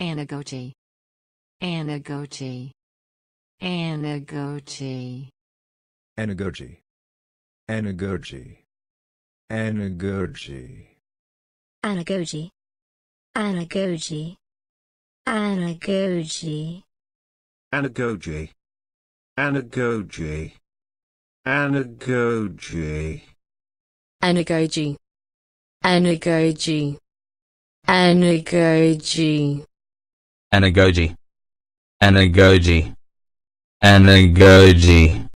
Anagogy. Anagogy. Anagogy. Anagogy. Anagogy. Anagogy. Anagogy. Anagogy. Anagogy. Anagogy. Anagogy. Anagogy. Anagogy. Anagogy. Anagogy. Anagogy. Anagogy. Anagogy.